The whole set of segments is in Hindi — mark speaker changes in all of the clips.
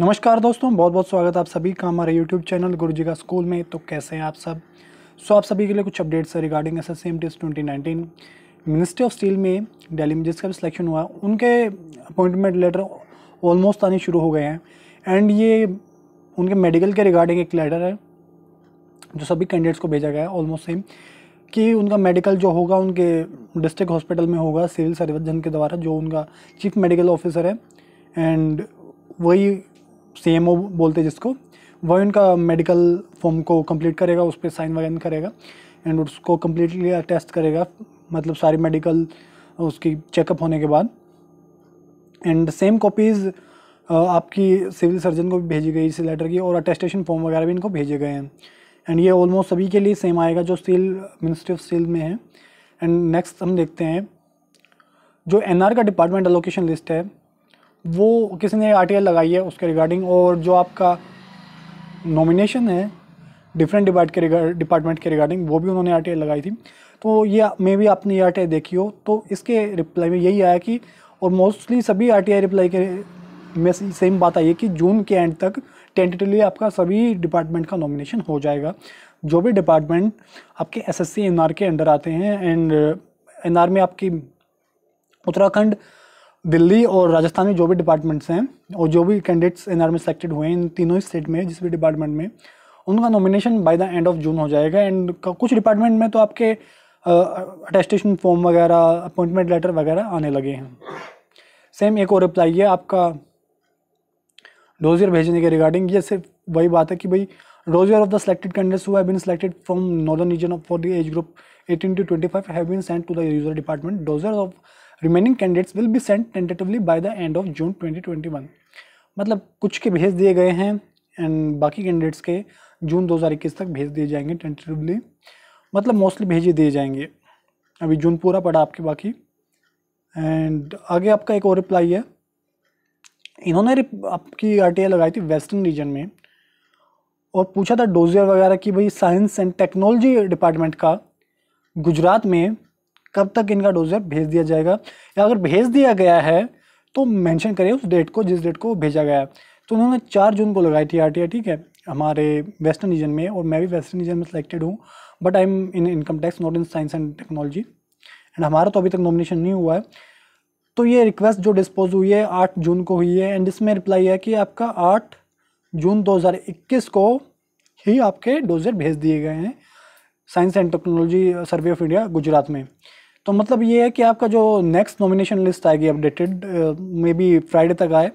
Speaker 1: नमस्कार दोस्तों बहुत बहुत स्वागत आप सभी का हमारे यूट्यूब चैनल गुरुजी का स्कूल में तो कैसे हैं आप सब सो आप सभी के लिए कुछ अपडेट्स है regarding S S C M T S twenty nineteen ministry of steel में डेली में जिसका भी सिलेक्शन हुआ उनके अपॉइंटमेंट लेटर ऑलमोस्ट आने शुरू हो गए हैं एंड ये उनके मेडिकल के रिगार्डिंग एक लेटर है जो सभी कैंडिडेट्स को भेजा गया है ऑलमोस्ट सेम कि उनका मेडिकल जो होगा उनके डिस्ट्रिक्ट हॉस्पिटल में होगा सिविल सर्जन के द्वारा जो उनका चीफ मेडिकल ऑफिसर है एंड वही सी बोलते हैं जिसको वही उनका मेडिकल फॉर्म को कंप्लीट करेगा उस पर साइन वगैरह करेगा एंड उसको कम्प्लीटली टेस्ट करेगा मतलब सारी मेडिकल उसकी चेकअप होने के बाद एंड सेम कॉपीज़ आपकी सिविल सर्जन को भी भेजी गई इस लेटर की और अटेस्टेशन फॉर्म वगैरह भी इनको भेजे गए हैं एंड ये ऑलमोस्ट सभी के लिए सेम आएगा जो सील मिनिस्ट्री ऑफ सील में है एंड नेक्स्ट हम देखते हैं जो एनआर का डिपार्टमेंट अलोकेशन लिस्ट है वो किसी ने आर लगाई है उसके रिगार्डिंग और जो आपका नॉमिनेशन है डिफरेंट डिपार्ट के डिपार्टमेंट के रिगार्डिंग वो भी उन्होंने आर लगाई थी तो ये मे भी आपने ये आर देखी हो तो इसके रिप्लाई में यही आया कि और मोस्टली सभी आर रिप्लाई के में सेम बात आई है कि जून के एंड तक टेंटेटिवली आपका सभी डिपार्टमेंट का नॉमिनेशन हो जाएगा जो भी डिपार्टमेंट आपके एस एस के अंडर आते हैं एंड एन में आपकी उत्तराखंड दिल्ली और राजस्थान में जो भी डिपार्टमेंट्स हैं और जो भी कैंडिडेट्स एन में सेलेक्टेड हुए हैं इन तीनों ही स्टेट में जिस भी डिपार्टमेंट में उनका nomination by the end of June हो जाएगा एंड कुछ डिपार्टमेंट में तो आपके अटेस्टेशन फॉर्म वगैरह अपॉइंटमेंट लेटर वगैरह आने लगे हैं सेम एक और अप्लाई है आपका डोजियर भेजने के रिगार्डिंग ये सिर्फ वही बात है कि भाई dossier of the selected candidates हुआ have been selected from northern region of for the age group eighteen to twenty have been to the user department dossier of remaining candidates will be sent tentatively by the end of June 2021 मतलब कुछ के भेज दिए गए हैं एंड बाकी कैंडिडेट्स के जून 2021 तक भेज दिए जाएंगे टेंटेटिवली मतलब मोस्टली भेजे दिए जाएंगे अभी जून पूरा पड़ा आपके बाकी एंड आगे आपका एक और रिप्लाई है इन्होंने आपकी आर लगाई थी वेस्टर्न रीजन में और पूछा था डोजियर वगैरह की भाई साइंस एंड टेक्नोलॉजी डिपार्टमेंट का गुजरात में कब तक इनका डोजर भेज दिया जाएगा या अगर भेज दिया गया है तो मेंशन करें उस डेट को जिस डेट को भेजा गया है तो उन्होंने चार जून को लगाई थी आर ठीक है हमारे वेस्टर्न रीजन में और मैं भी वेस्टर्न रीजन में सिलेक्टेड हूँ but I am in income tax not in science and technology and हमारा तो अभी तक नॉमिनेशन नहीं हुआ है तो ये रिक्वेस्ट जो डिस्पोज हुई है आठ जून को हुई है एंड इसमें रिप्लाई है कि आपका आठ जून 2021 को ही आपके डोजर भेज दिए गए हैं science and technology survey of India Gujarat में तो मतलब ये है कि आपका जो नेक्स्ट नॉमिनेशन लिस्ट आएगी अपडेटेड मे बी फ्राइडे तक आए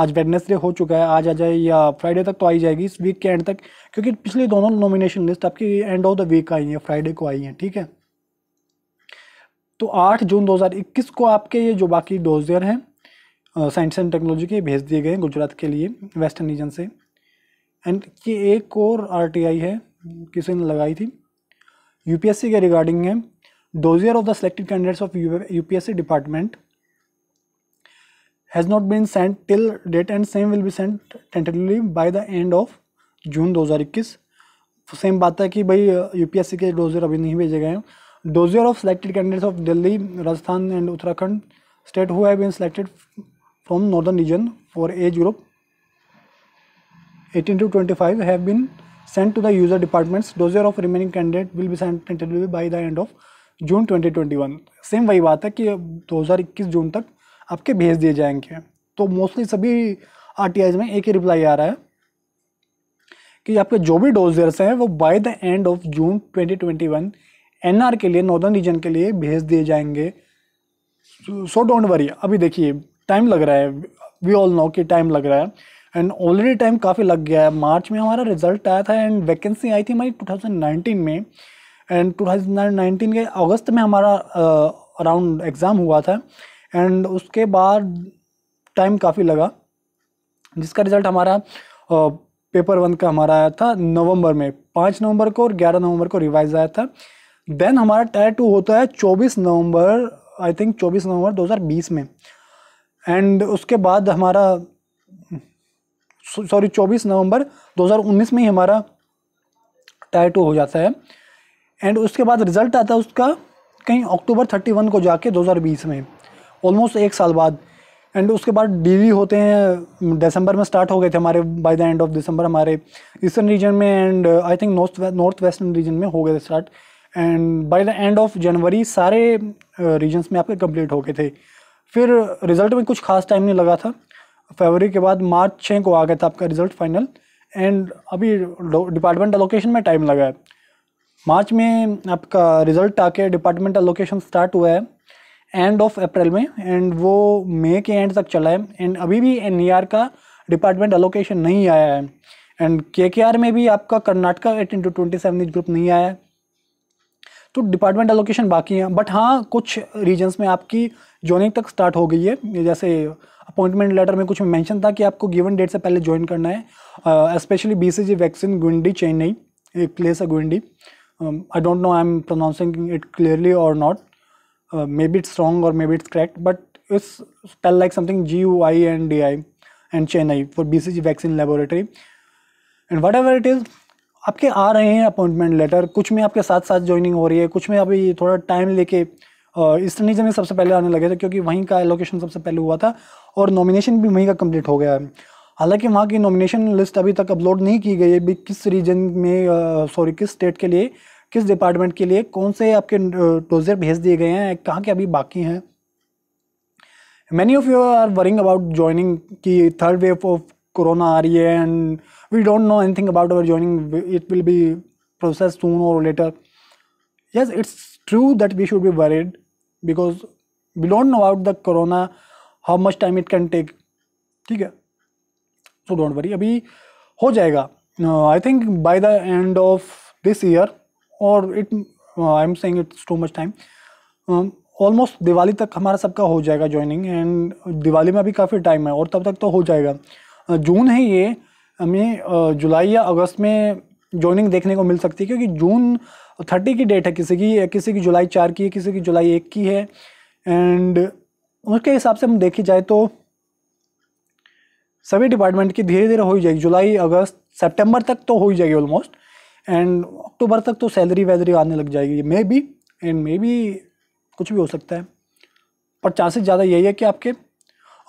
Speaker 1: आज वेडनेसडे हो चुका है आज आ जाए या फ्राइडे तक तो आई जाएगी इस वीक के एंड तक क्योंकि पिछली दोनों नॉमिनेशन लिस्ट आपकी एंड ऑफ द वीक आई हैं फ्राइडे को आई हैं ठीक है तो 8 जून 2021 को आपके ये जो बाकी डोजियर हैं साइंस एंड टेक्नोलॉजी के भेज दिए गए गुजरात के लिए वेस्टर्न रीजन से एंड ये एक और आर है किसी ने लगाई थी यूपीएससी के रिगार्डिंग है Those of the selected candidates of UPSC department has not been sent till date and same will be sent tentatively by the end of June 2021 Same बात है कि भाई UPSC uh, के डोजियर अभी नहीं भेजे गए हैं dossier of selected candidates of Delhi Rajasthan and Uttarakhand state who have been selected from northern region for age 18 to 25 have been sent to the user departments. Dossier of remaining candidate will be sent tentatively by the end of June 2021 सेम वही बात है कि 2021 जून तक आपके भेज दिए जाएंगे तो मोस्टली सभी आर में एक ही रिप्लाई आ रहा है कि आपके जो भी डोजर्स हैं वो by the end of June 2021 NR के लिए नॉर्दर्न रीजन के लिए भेज दिए जाएंगे सो डोंट वरी अभी देखिए टाइम लग रहा है वी ऑल नो कि टाइम लग रहा है एंड ऑलरेडी टाइम काफ़ी लग गया है मार्च में हमारा रिजल्ट आया था एंड वैकेंसी आई थी हमारी टू में एंड टू के अगस्त में हमारा अराउंड एग्ज़ाम हुआ था एंड उसके बाद टाइम काफ़ी लगा जिसका रिज़ल्ट हमारा पेपर वन का हमारा आया था नवंबर में पाँच नवंबर को और ग्यारह नवंबर को रिवाइज आया था देन हमारा टायर टू होता है चौबीस नवंबर आई थिंक चौबीस नवंबर 2020 में एंड उसके बाद हमारा सॉरी चौबीस नवंबर 2019 में ही हमारा टायर टू हो जाता है एंड उसके बाद रिज़ल्ट आता है उसका कहीं अक्टूबर थर्टी वन को जाके दो हज़ार बीस में ऑलमोस्ट एक साल बाद एंड उसके बाद डीवी होते हैं दिसंबर में स्टार्ट हो गए थे हमारे by the end of December हमारे ईस्टर्न रीजन में and I think north north western region में हो गए थे start and by the end of January सारे रीजन्स uh, में आपके कंप्लीट हो गए थे फिर रिज़ल्ट में कुछ खास टाइम नहीं लगा था फरवरी के बाद मार्च छः को आ गया था आपका रिज़ल्ट फाइनल एंड अभी डिपार्टमेंट अलोकेशन में टाइम लगा है मार्च में आपका रिजल्ट आके डिपार्टमेंट एलोकेशन स्टार्ट हुआ है एंड ऑफ अप्रैल में एंड वो मई के एंड तक चला है एंड अभी भी एन e का डिपार्टमेंट एलोकेशन नहीं आया है एंड के में भी आपका Karnataka eight into twenty seven group नहीं आया है तो डिपार्टमेंट एलोकेशन बाकी हैं बट हाँ कुछ रीजन्स में आपकी ज्वाइनिंग तक स्टार्ट हो गई है जैसे अपॉइंटमेंट लेटर में कुछ मेंशन था कि आपको गिवन डेट से पहले ज्वाइन करना है specially B C G vaccine Guindy Chennai एक प्लेस है गुंडी um, I don't know I'm pronouncing it clearly or not. Uh, maybe it's wrong or maybe it's correct, but it's spelled like something g u i n d i and Chennai for BCG vaccine laboratory. And whatever it is, आपके आ रहे हैं अपॉइंटमेंट लेटर कुछ में आपके साथ साथ ज्वाइनिंग हो रही है कुछ में अभी थोड़ा टाइम लेके ईस्टर्न रीजन में सबसे पहले आने लगे थे क्योंकि वहीं का एलोकेशन सबसे पहले हुआ था और नॉमिनेशन भी वहीं का कंप्लीट हो गया है हालांकि वहाँ की नॉमिनेशन लिस्ट अभी तक अपलोड नहीं की गई है भी किस रीजन में सॉरी किस स्टेट के लिए किस डिपार्टमेंट के लिए कौन से आपके डोजर भेज दिए गए हैं कहाँ के अभी बाकी हैं many of you are worrying about joining की थर्ड वेव ऑफ कोरोना आ रही है and we don't know anything about our joining it will be process soon और later yes it's true that we should be worried because we don't know about the corona how much time it can take ठीक है सो डोंट वरी अभी हो जाएगा I think by the end of this year और it I am saying it's too much time almost Diwali तक हमारा सबका हो जाएगा ज्वाइनिंग एंड दिवाली में भी काफ़ी टाइम है और तब तक तो हो जाएगा जून uh, है ये हमें जुलाई uh, या अगस्त में ज्वाइनिंग देखने को मिल सकती है क्योंकि जून थर्टी की डेट है किसी की किसी की जुलाई चार की है किसी की जुलाई एक की है एंड उसके हिसाब से हम देखी जाए तो सभी डिपार्टमेंट की धीरे धीरे हो ही जाएगी जुलाई अगस्त सितंबर तक तो हो ही जाएगी ऑलमोस्ट एंड अक्टूबर तक तो सैलरी वैलरी आने लग जाएगी maybe and maybe कुछ भी हो सकता है पर चांसेस ज़्यादा यही है कि आपके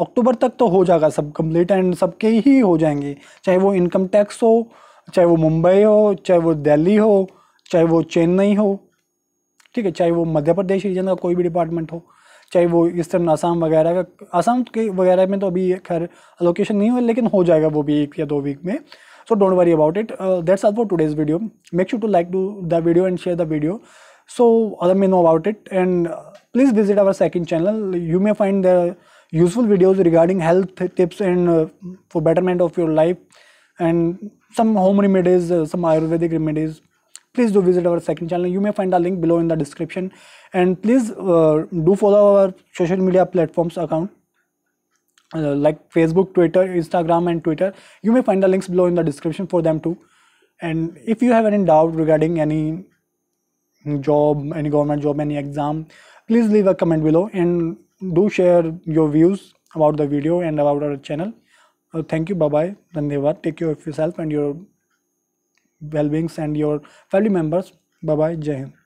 Speaker 1: अक्टूबर तक तो हो जाएगा सब कंप्लीट एंड सबके ही हो जाएंगे चाहे वो इनकम टैक्स हो चाहे वो मुंबई हो चाहे वो दिल्ली हो चाहे वो चेन्नई हो ठीक है चाहे वो मध्य प्रदेश रीजन का कोई भी डिपार्टमेंट हो चाहे वो ईस्टर्न आसाम वगैरह का आसाम के वगैरह में तो अभी खैर लोकेशन नहीं हुआ लेकिन हो जाएगा वो भी एक या दो वीक में so don't worry about it uh, that's all for today's video make sure to like do the video and share the video so let me know about it and uh, please visit our second channel you may find the useful videos regarding health tips and uh, for betterment of your life and some home remedies uh, some ayurvedic remedies please do visit our second channel you may find the link below in the description and please uh, do follow our social media platforms account uh, like Facebook, Twitter, Instagram, and Twitter. You may find the links below in the description for them too. And if you have any doubt regarding any job, any government job, any exam, please leave a comment below and do share your views about the video and about our channel. Uh, thank you. Bye bye. Dhanyavad. Take care of yourself and your well beings and your family members. Bye bye. Jai Hind.